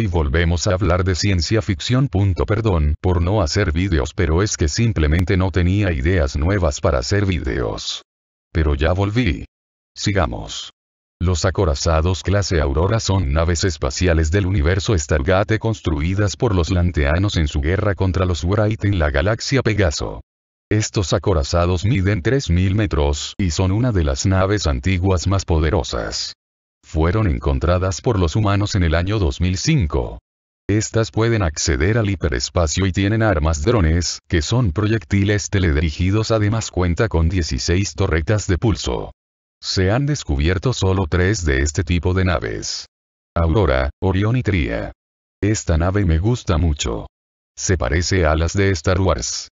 y volvemos a hablar de ciencia ficción. Perdón por no hacer vídeos pero es que simplemente no tenía ideas nuevas para hacer vídeos. Pero ya volví. Sigamos. Los acorazados clase Aurora son naves espaciales del universo Stargate construidas por los lanteanos en su guerra contra los Wright en la galaxia Pegaso. Estos acorazados miden 3.000 metros y son una de las naves antiguas más poderosas fueron encontradas por los humanos en el año 2005. Estas pueden acceder al hiperespacio y tienen armas drones, que son proyectiles teledirigidos además cuenta con 16 torretas de pulso. Se han descubierto solo tres de este tipo de naves. Aurora, Orion y Tría. Esta nave me gusta mucho. Se parece a las de Star Wars.